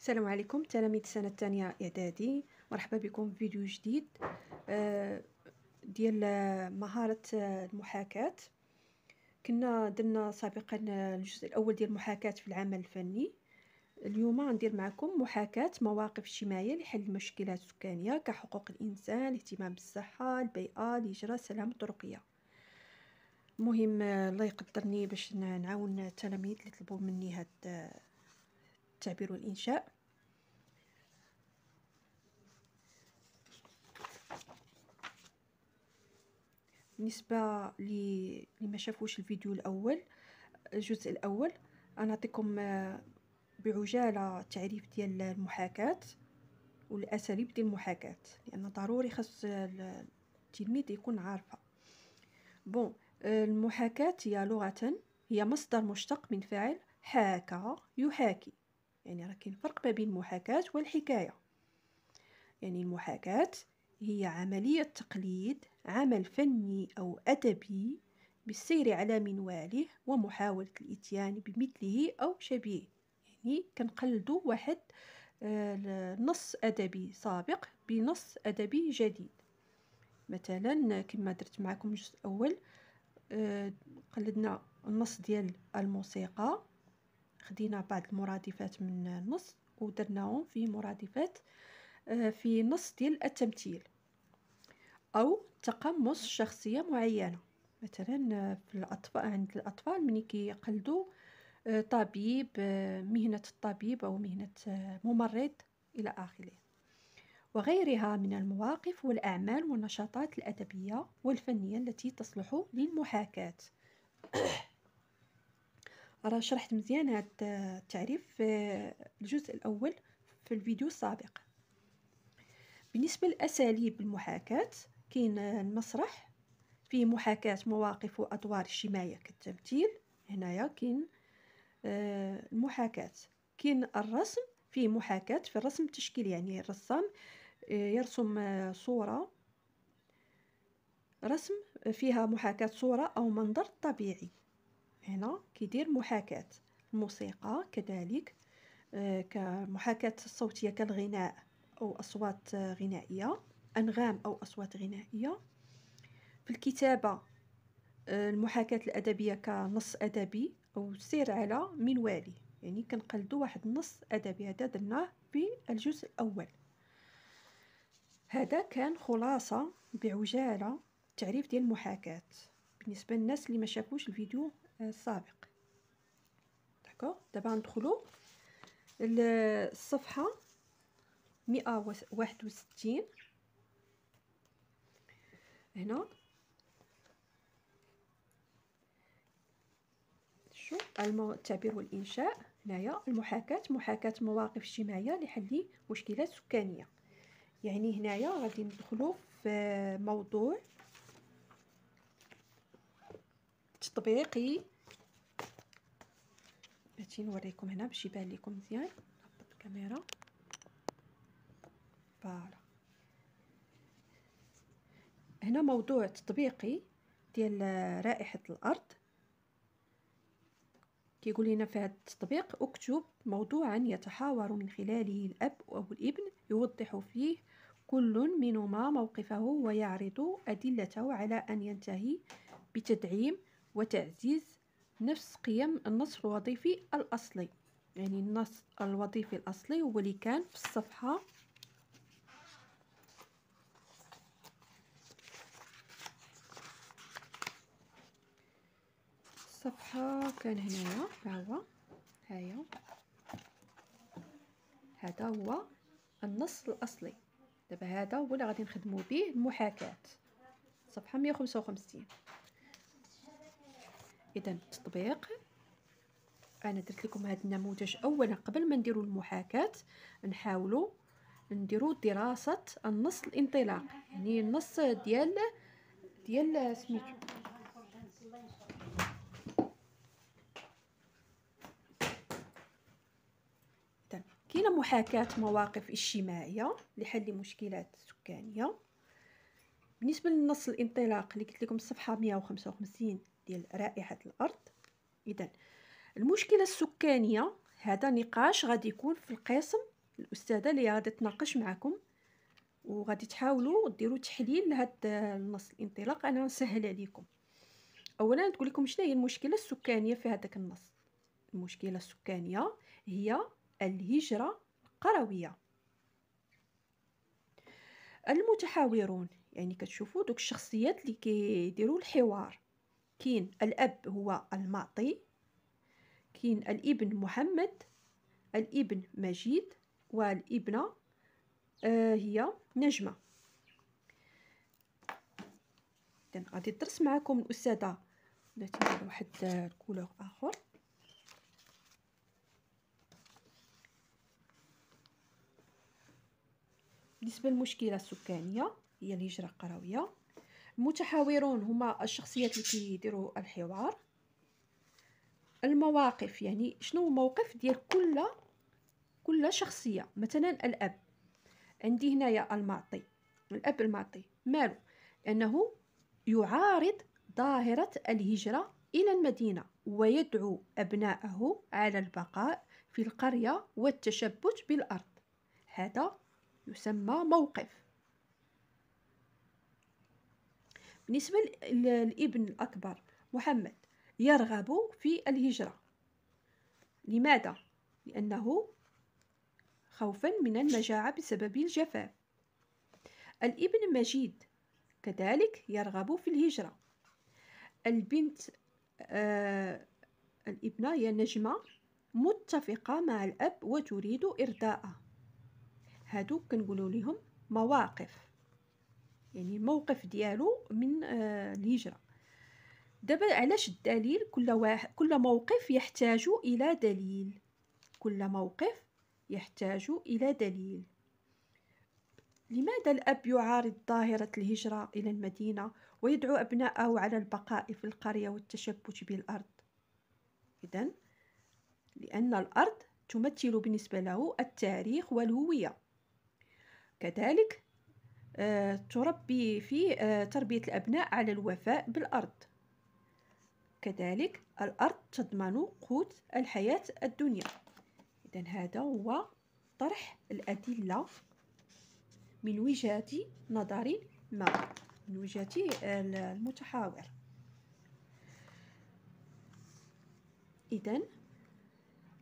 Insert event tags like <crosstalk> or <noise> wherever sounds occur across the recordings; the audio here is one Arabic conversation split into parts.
السلام عليكم تلاميذ السنة الثانية إعدادي مرحبا بكم في فيديو جديد آه، ديال آه، مهارة آه، المحاكاة كنا درنا سابقا الجزء الأول ديال المحاكاة في العمل الفني اليوم غندير معكم محاكاة مواقف اجتماعية لحل المشكلات السكانية كحقوق الإنسان الاهتمام بالصحة البيئة الهجرة السلام الطرقية المهم الله يقدرني باش نعاون التلاميذ اللي طلبوا مني هاد التعبير والإنشاء بالنسبة اللي ما شافوش الفيديو الأول الجزء الأول غنعطيكم آه، بعجالة تعريف ديال المحاكاة والأساليب ديال المحاكاة لأن ضروري خاص التلميذ يكون عارفها بون المحاكاة هي لغة هي مصدر مشتق من فاعل حاكى يحاكي يعني راه كاين فرق ما بين المحاكاة والحكاية يعني المحاكاة هي عملية تقليد عمل فني أو أدبي بالسير على منواله ومحاولة الإتيان بمثله أو شبيه يعني كنقلدو واحد آه، نص أدبي سابق بنص أدبي جديد مثلا كما درت معكم الجزء الأول آه، قلدنا النص ديال الموسيقى خدينا بعض المرادفات من النص ودرناهم في مرادفات آه، في نص ديال التمثيل او تقمص شخصيه معينه مثلا آه، في الاطفال عند الاطفال ملي كيقلدوا آه، طبيب مهنه الطبيب او مهنه ممرض الى اخره وغيرها من المواقف والاعمال والنشاطات الادبيه والفنيه التي تصلح للمحاكاه <coughs> راه شرحت مزيان هذا التعريف في الجزء الاول في الفيديو السابق بالنسبه لاساليب المحاكاه كاين المسرح فيه محاكاه مواقف وادوار اجتماعيه كالتمثيل هنايا كاين آه، المحاكاه كاين الرسم فيه محاكاه في الرسم التشكيلي يعني الرسام آه، يرسم آه، صوره رسم فيها محاكاه صوره او منظر طبيعي هنا كيدير محاكاة الموسيقى كذلك آه، كمحاكاة الصوتية كالغناء أو أصوات غنائية أنغام أو أصوات غنائية في الكتابة آه، المحاكاة الأدبية كنص أدبي أو سير على منوالي يعني كنقلدو واحد النص أدبي هذا درناه في الجزء الأول هذا كان خلاصة بعجالة تعريف ديال المحاكاة بالنسبة للناس اللي ما شافوش الفيديو السابق داكوغ دابا ندخلو الصفحه مئة واحد وستين هنا شو التعبير والإنشاء هنايا المحاكاة محاكاة مواقف اجتماعية لحل مشكلات سكانية يعني هنايا غادي ندخلو في موضوع تطبيقي هادشي نوريكم هنا باش يبان لكم مزيان نهبط الكاميرا فوالا هنا موضوع تطبيقي ديال رائحة الأرض كيقول لنا في هذا التطبيق اكتب موضوعا يتحاور من خلاله الأب أو الابن يوضح فيه كل منهما موقفه ويعرض أدلته على أن ينتهي بتدعيم وتعزيز نفس قيم النص الوظيفي الأصلي يعني النص الوظيفي الأصلي هو اللي كان في الصفحة الصفحة كان هنايا هو هيا هذا هو النص الأصلي دابا هذا هو اللي غادي نخدمو به المحاكاة صفحة مية وخمسة وخمسين اذا التطبيق انا درت لكم هذا النموذج اولا قبل ما نديروا المحاكاه نحاولوا نديروا دراسه النص الانطلاق يعني النص ديال ديال سميتو كاينه محاكاه مواقف اجتماعيه لحل مشكلات سكانيه بالنسبه للنص الانطلاق اللي قلت لكم الصفحه 155 ديال رائحة الأرض إذا المشكلة السكانية هذا نقاش غادي يكون في القسم الأستاذة اللي غادي تناقش معكم وغادي تحاولوا ديروا تحليل لهاد النص الانطلاق انا نسهل عليكم اولا تقول لكم شنو هي المشكله السكانيه في هذاك النص المشكله السكانيه هي الهجره القرويه المتحاورون يعني كتشوفوا دوك الشخصيات اللي كيديروا الحوار كاين الأب هو المعطي كاين الابن محمد الابن مجيد والابنة آه هي نجمة إذن غادي ندرس معكم الأستاذة درت واحد الكولور آخر بالنسبة للمشكلة السكانية هي الهجرة القروية المتحاورون هما الشخصيات اللي كيديروا الحوار المواقف يعني شنو الموقف ديال كل كل شخصيه مثلا الاب عندي هنايا المعطي الاب المعطي مالو انه يعارض ظاهره الهجره الى المدينه ويدعو ابناءه على البقاء في القريه والتشبت بالارض هذا يسمى موقف بالنسبة للابن الأكبر محمد يرغب في الهجرة لماذا؟ لأنه خوفا من المجاعة بسبب الجفاف الابن مجيد كذلك يرغب في الهجرة البنت آه الابنة هي نجمة متفقة مع الأب وتريد إرداءه هادو كنقولوا لهم مواقف يعني الموقف ديالو من آه، الهجرة دابا علاش الدليل كل واحد كل موقف يحتاج الى دليل كل موقف يحتاج الى دليل لماذا الاب يعارض ظاهره الهجره الى المدينه ويدعو ابناءه على البقاء في القريه والتشبث بالارض اذا لان الارض تمثل بالنسبه له التاريخ والهويه كذلك آه، تربي في آه، تربية الأبناء على الوفاء بالأرض كذلك الأرض تضمن قوت الحياة الدنيا إذا هذا هو طرح الأدلة من وجهة نظر ما من وجهة آه، المتحاور إذا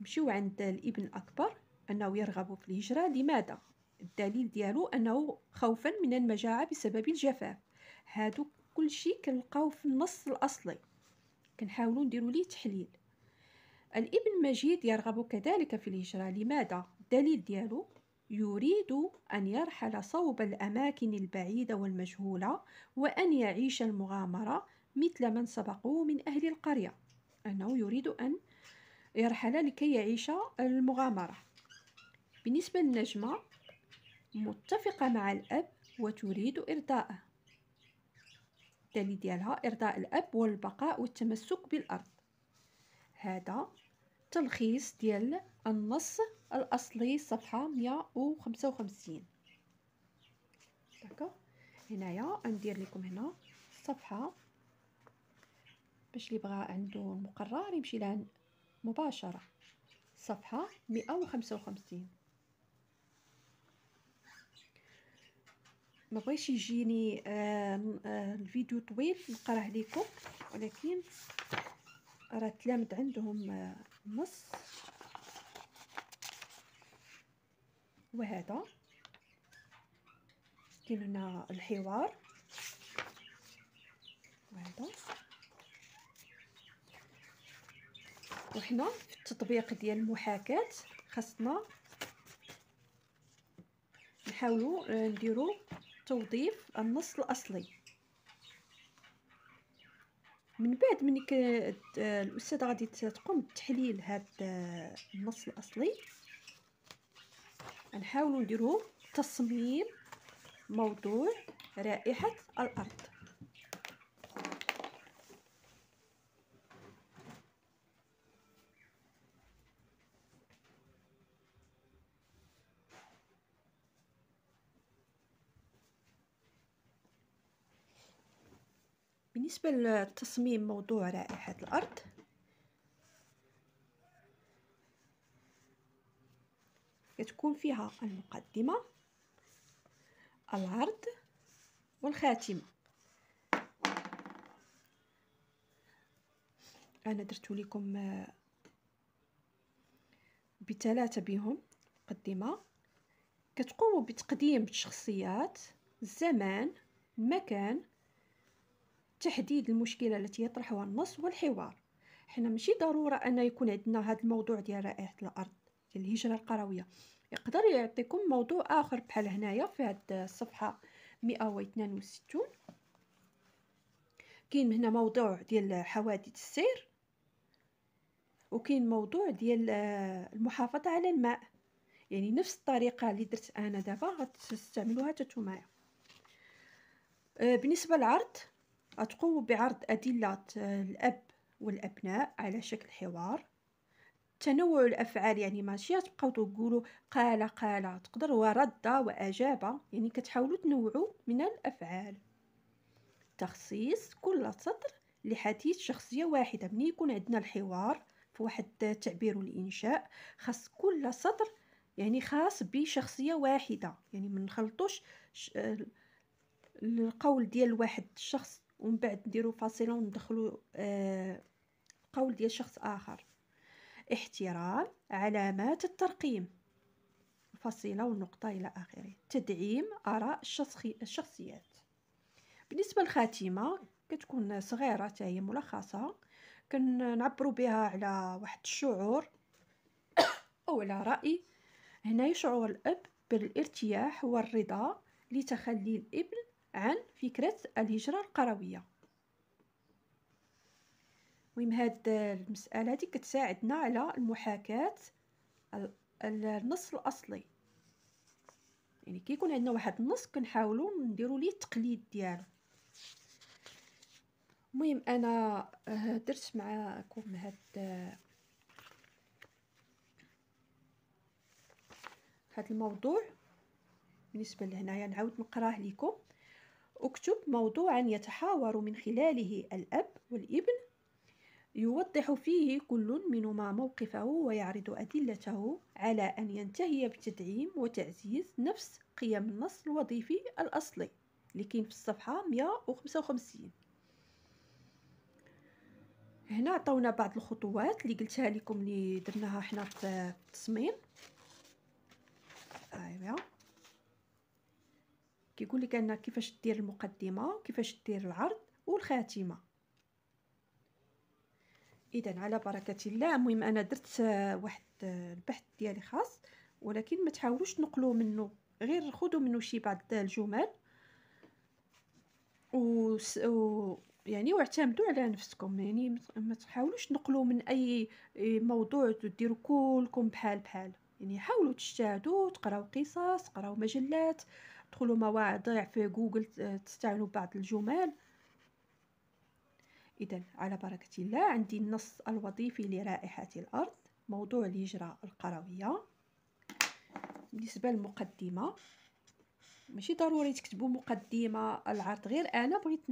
نمشيو عند الابن الأكبر أنه يرغب في الهجرة لماذا؟ الدليل ديالو انه خوفا من المجاعه بسبب الجفاف هادو كلشي كنلقاو في النص الاصلي كنحاولوا نديروا ليه تحليل الابن مجيد يرغب كذلك في الهجره لماذا الدليل ديالو يريد أن يرحل صوب الأماكن البعيدة والمجهولة وأن يعيش المغامرة مثل من سبقوه من أهل القرية أنه يريد أن يرحل لكي يعيش المغامرة بالنسبة للنجمة متفقة مع الأب وتريد إرضاءه التالي ديالها إرضاء الأب والبقاء والتمسك بالأرض هذا تلخيص ديال النص الأصلي صفحة 155 داكوغ هنايا غندير لكم هنا صفحة باش اللي بغى عنده المقرر يمشي لها مباشرة صفحة 155 ما بغيش يجيني آه آه الفيديو طويل نقراه لكم ولكن راه تلامد عندهم آه نص وهذا كاين هنا الحوار وهذا وحنا في التطبيق ديال المحاكاه خاصنا نحاولوا آه، نديرو توظيف النص الأصلي من بعد من الأستاذة غادي تقوم بتحليل هاد النص الأصلي نحاولوا نديروا تصميم موضوع رائحة الأرض بالنسبة للتصميم موضوع رائحة الأرض كتكون فيها المقدمة العرض والخاتمة أنا درت لكم بثلاثة بهم مقدمة كتقوموا بتقديم الشخصيات الزمان المكان تحديد المشكله التي يطرحها النص والحوار حنا ماشي ضروره ان يكون عندنا هذا الموضوع ديال رائحه الارض ديال الهجره القرويه يقدر يعطيكم موضوع اخر بحال هنايا في هاد الصفحه 162 كاين هنا موضوع ديال حوادث السير وكاين موضوع ديال آه، المحافظه على الماء يعني نفس الطريقه اللي درت انا دابا غتستعملوها حتى نتوما آه، بالنسبه للعرض تقوم بعرض أدلة آه، الأب والأبناء على شكل حوار تنوع الأفعال يعني ماشي تبقاو تقولوا قال قال تقدر ورد وأجاب يعني كتحاولوا تنوعوا من الأفعال تخصيص كل سطر لحديث شخصية واحدة ملي يكون عندنا الحوار في واحد التعبير والإنشاء خاص كل سطر يعني خاص بشخصية واحدة يعني ما نخلطوش آه، القول ديال واحد الشخص ومن بعد نديرو فاصله وندخلو آه قول ديال شخص اخر احترام علامات الترقيم الفصيله والنقطه الى اخره تدعيم اراء الشخصي الشخصيات بالنسبه للخاتمه كتكون صغيره حتى هي ملخصه كنعبروا بها على واحد الشعور او على راي هنا يشعر الاب بالارتياح والرضا لتخلي الابن عن فكرة الهجرة القروية المهم هاد المسألة هادي كتساعدنا على المحاكاة النص الأصلي يعني كيكون عندنا واحد النص كنحاولو نديرو ليه التقليد ديالو المهم انا درت معاكم هاد هاد الموضوع بالنسبه لهنايا نعاود نقراه ليكم اكتب موضوعا يتحاور من خلاله الأب والابن يوضح فيه كل منهما موقفه ويعرض أدلته على أن ينتهي بتدعيم وتعزيز نفس قيم النص الوظيفي الأصلي لكن كاين في الصفحة 155 هنا عطاونا بعض الخطوات اللي قلتها لكم اللي درناها حنا في التصميم ايوا كيقول لك انا كيفاش دير المقدمه وكيفاش دير العرض والخاتمه اذا على بركه الله المهم انا درت واحد البحث ديالي خاص ولكن ما تحاولوش تنقلوا منه غير خذوا منه شي بعض الجمل و... يعني واعتمدوا على نفسكم يعني ما تحاولوش تنقلوا من اي موضوع وديروا كلكم بحال بحال يعني حاولوا تجتهدوا تقراو قصص تقراو مجلات تدخلوا مواضيع في جوجل آه، تستعملوا بعض الجمل إذا على بركة الله عندي النص الوظيفي لرائحة الأرض موضوع الهجرة القروية بالنسبة للمقدمة ماشي ضروري تكتبوا مقدمة العرض غير أنا بغيت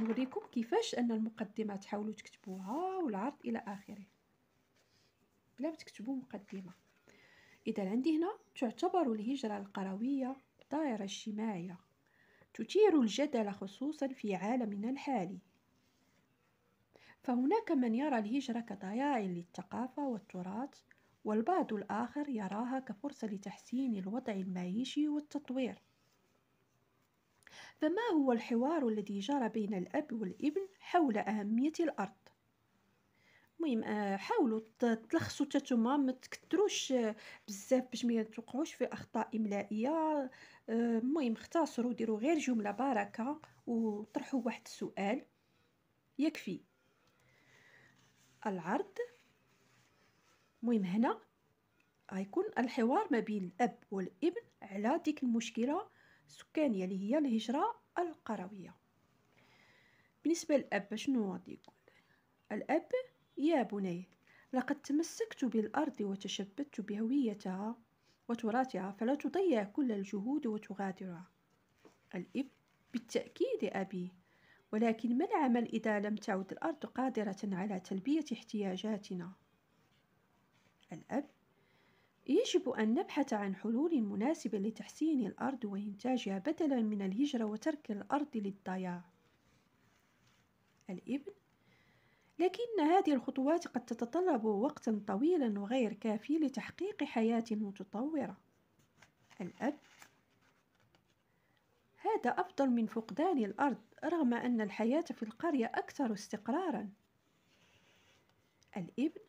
نوريكم كيفاش أن المقدمة تحاولوا تكتبوها والعرض إلى آخره بلا ما تكتبوا مقدمة إذا عندي هنا تعتبر الهجرة القروية الدائرة الشماعية تثير الجدل خصوصا في عالمنا الحالي فهناك من يرى الهجرة كضياع للثقافة والتراث والبعض الآخر يراها كفرصة لتحسين الوضع المعيشي والتطوير فما هو الحوار الذي جرى بين الأب والابن حول أهمية الأرض المهم آه، حاولوا تلخصوا التتوما ما تكثروش آه، بزاف باش ما توقعوش في اخطاء املائيه آه، المهم اختصروا ديروا غير جمله باركه وطرحوا واحد السؤال يكفي العرض المهم هنا غيكون الحوار ما بين الاب والابن على ديك المشكله السكانيه اللي هي الهجره القرويه بالنسبه للاب شنو غادي يقول الاب يا بني لقد تمسكت بالأرض وتشبثت بهويتها وتراثها فلا تضيع كل الجهود وتغادرها الإب بالتأكيد أبي ولكن ما العمل إذا لم تعد الأرض قادرة على تلبية احتياجاتنا؟ الأب يجب أن نبحث عن حلول مناسبة لتحسين الأرض وإنتاجها بدلا من الهجرة وترك الأرض للضياع الابن لكن هذه الخطوات قد تتطلب وقتا طويلا وغير كافي لتحقيق حياة متطورة الأب هذا أفضل من فقدان الأرض رغم أن الحياة في القرية أكثر استقرارا الابن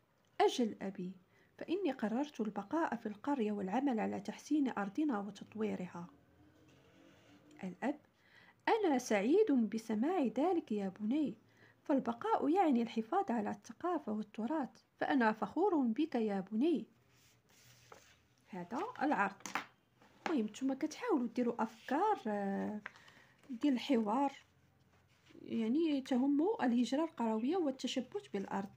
أجل أبي فإني قررت البقاء في القرية والعمل على تحسين أرضنا وتطويرها الأب أنا سعيد بسماع ذلك يا بني فالبقاء يعني الحفاظ على الثقافة والتراث فأنا فخور بك يا بني هذا العرض المهم نتوما كتحاولوا ديروا أفكار آه، ديال الحوار يعني تهم الهجرة القروية والتشبث بالأرض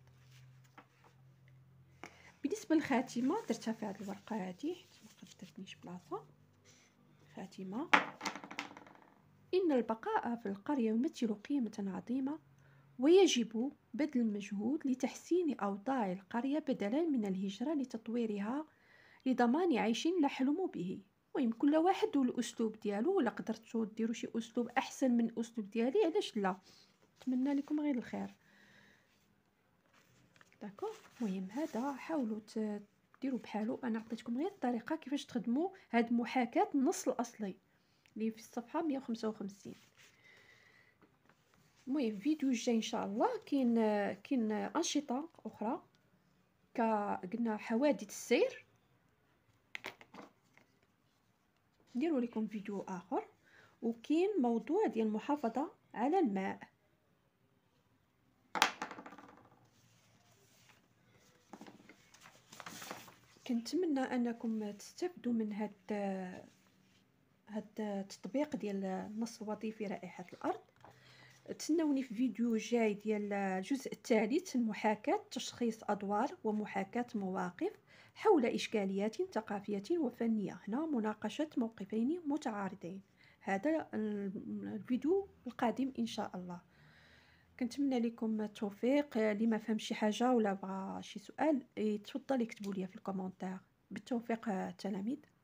بالنسبة للخاتمة درتها في هذه الورقة هذه ما قدرتنيش بلاصة خاتمة إن البقاء في القرية يمثل قيمة عظيمة ويجب بذل المجهود لتحسين أوضاع القرية بدلا من الهجرة لتطويرها لضمان عيش نحلم به مهم كل واحد والاسلوب ديالو ولا قدرتو ديرو شي اسلوب احسن من الاسلوب ديالي علاش لا نتمنى لكم غير الخير داكو المهم هذا حاولوا ديروا بحالو انا عطيتكم غير الطريقه كيفاش تخدموا هاد محاكاه النص الاصلي اللي في الصفحه 155 المهم الفيديو الجاي ان شاء الله كاين كاين انشطه اخرى ك قلنا حوادث السير نديرو لكم فيديو اخر وكاين موضوع ديال المحافظه على الماء كنتمنى انكم تستفدوا من هاد هاد التطبيق ديال النص الوظيفي رائحه الارض تسناوني في فيديو جاي ديال الجزء الثالث المحاكاة تشخيص أدوار ومحاكاة مواقف حول إشكاليات ثقافية وفنية هنا مناقشة موقفين متعارضين هذا الفيديو القادم إن شاء الله كنتمنى لكم التوفيق لما فهم شي حاجه ولا بغى شي سؤال اه، تفضل يكتبوا لي في الكومنتار بالتوفيق التلاميذ